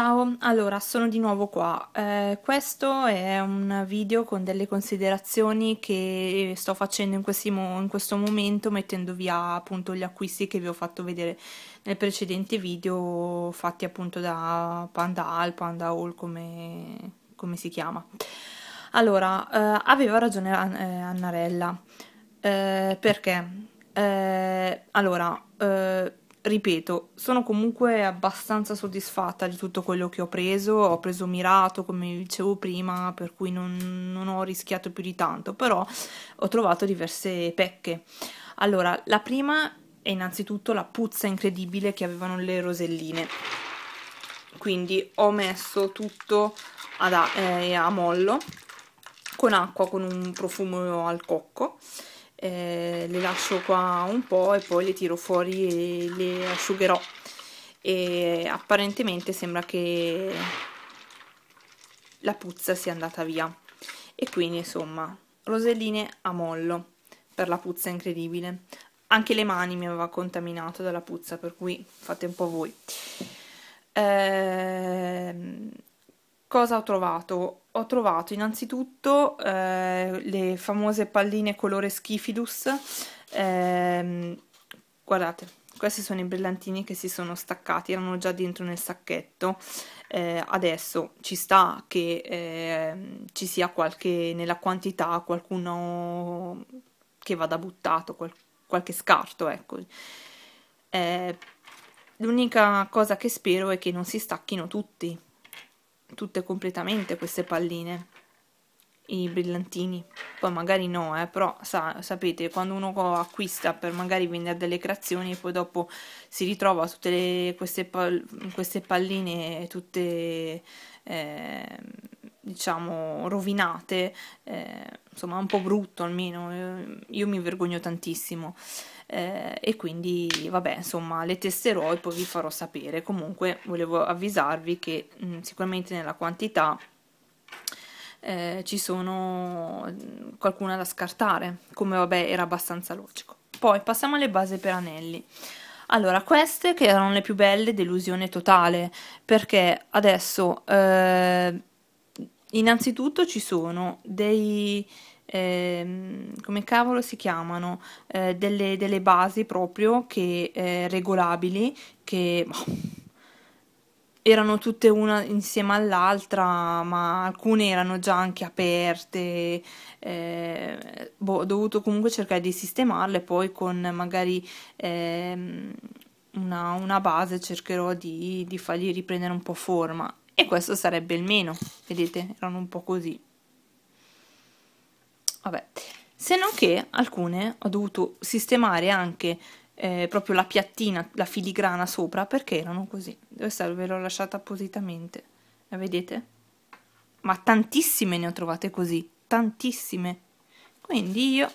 Ciao, allora sono di nuovo qua. Eh, questo è un video con delle considerazioni che sto facendo in, mo in questo momento mettendo via appunto gli acquisti che vi ho fatto vedere nel precedente video fatti appunto da Panda Al, Panda All come, come si chiama. Allora, eh, aveva ragione An eh, Annarella. Eh, perché? Eh, allora eh, ripeto, sono comunque abbastanza soddisfatta di tutto quello che ho preso, ho preso mirato come vi dicevo prima, per cui non, non, ho rischiato più di tanto, però ho trovato diverse pecche. Allora, la prima è innanzitutto la puzza incredibile che avevano le roselline, quindi ho messo tutto ad, eh, a mollo, con acqua, con un profumo al cocco, eh, le lascio qua un po' e poi le tiro fuori e le asciugherò e apparentemente sembra che la puzza sia andata via e quindi insomma roselline a mollo per la puzza incredibile anche le mani mi aveva contaminato dalla puzza per cui fate un po' voi eh, cosa ho trovato? ho trovato innanzitutto eh, le famose palline colore schifidus. Eh, guardate, questi sono i brillantini che si sono staccati, erano già dentro nel sacchetto. Eh, adesso ci sta che ehm, ci sia qualche, nella quantità, qualcuno che vada buttato, qual qualche scarto, ecco. Eh, l'unica cosa che spero è che non si stacchino tutti tutte completamente queste palline, i brillantini. Poi magari no, eh, però sa, sapete, quando uno acquista per magari vendere delle creazioni e poi dopo si ritrova tutte le, queste, pal, queste, palline tutte... Eh, diciamo, rovinate, eh, insomma un po' brutto almeno, eh, io mi vergogno tantissimo. Eh, e quindi vabbè insomma le testerò e poi vi farò sapere comunque volevo avvisarvi che mh, mm, sicuramente nella quantità eh, ci sono mm, qualcuna da scartare come vabbè era abbastanza logico poi passiamo alle base per anelli allora, queste che erano le più belle, delusione totale, perché adesso eh, innanzitutto ci sono dei eh, come cavolo si chiamano eh, delle, delle, basi proprio che eh, regolabili che boh, erano tutte una insieme all'altra ma alcune erano già anche aperte eh, boh, ho dovuto comunque cercare di sistemarle poi con magari ehm, una, una, base cercherò di, di fargli riprendere un po' forma e questo sarebbe il meno vedete erano un po' così vabbè se non che alcune ho dovuto sistemare anche eh, proprio la piattina, la filigrana sopra perché erano così. Questa ve l'ho lasciata appositamente, la vedete? Ma tantissime ne ho trovate così, tantissime. Quindi io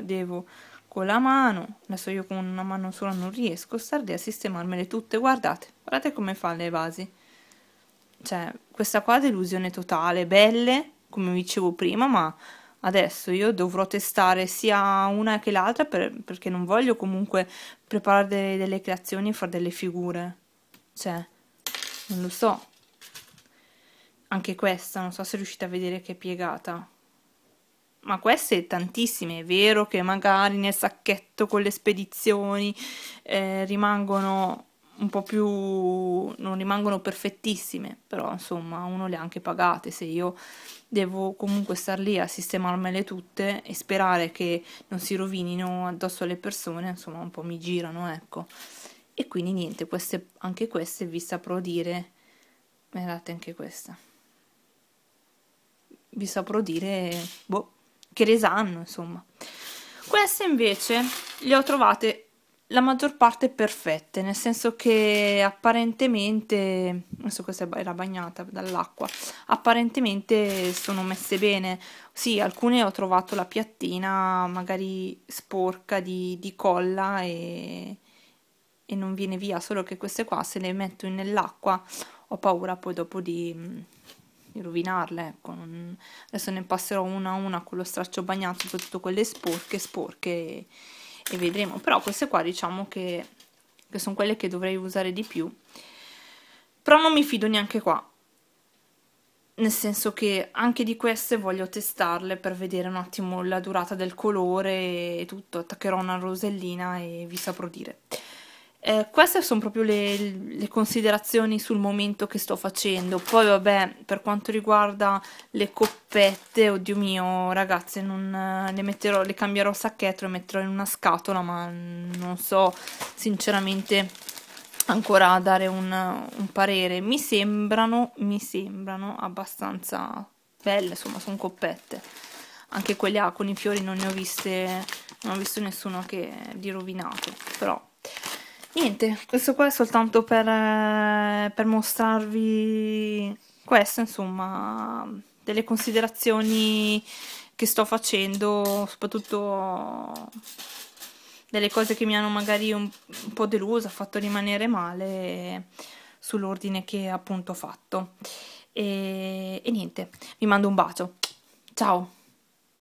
devo con la mano, adesso io con una mano sola non riesco, stare a sistemarmele tutte, guardate, guardate come fa le vasi cioè, questa qua è delusione totale, belle, come dicevo prima, ma adesso io dovrò testare sia una che l'altra per, perché non voglio comunque preparare delle, delle creazioni e fare delle figure. Cioè, non lo so. Anche questa, non so se riuscite a vedere che è piegata. Ma queste tantissime, è vero che magari nel sacchetto con le spedizioni eh, rimangono un po' più non rimangono perfettissime, però insomma uno le ha anche pagate, se io devo comunque star lì a sistemarmele tutte e sperare che non si rovinino addosso alle persone, insomma un po' mi girano, ecco. E quindi niente, queste, anche queste vi saprò dire, guardate anche questa, vi saprò dire, boh, che resa hanno, insomma. Queste invece le ho trovate la maggior parte perfette, nel senso che apparentemente, adesso questa era bagnata dall'acqua, apparentemente sono messe bene. Sì, alcune ho trovato la piattina magari sporca di, di colla e, e, non viene via, solo che queste qua se le metto nell'acqua ho paura poi dopo di, di rovinarle. Ecco. Adesso ne passerò una a una con lo straccio bagnato, soprattutto quelle sporche, sporche e vedremo però queste qua diciamo che, che sono quelle che dovrei usare di più però non mi fido neanche qua nel senso che anche di queste voglio testarle per vedere un attimo la durata del colore e tutto attaccherò una rosellina e vi saprò dire eh, queste sono proprio le, le, considerazioni sul momento che sto facendo. Poi, vabbè, per quanto riguarda le coppette, oddio mio, ragazze, non, eh, le, metterò, le cambierò il sacchetto, le metterò in una scatola, ma non so sinceramente ancora dare un, un parere. Mi sembrano, mi sembrano abbastanza belle, insomma, sono coppette. Anche quelle A con i fiori non ne ho viste, non ho visto nessuno che di rovinato, però niente, questo qua è soltanto per, eh, per mostrarvi questo, insomma, delle considerazioni che sto facendo, soprattutto delle cose che mi hanno magari un, un po' delusa, fatto rimanere male sull'ordine che appunto ho fatto. E, e niente, vi mando un bacio. Ciao!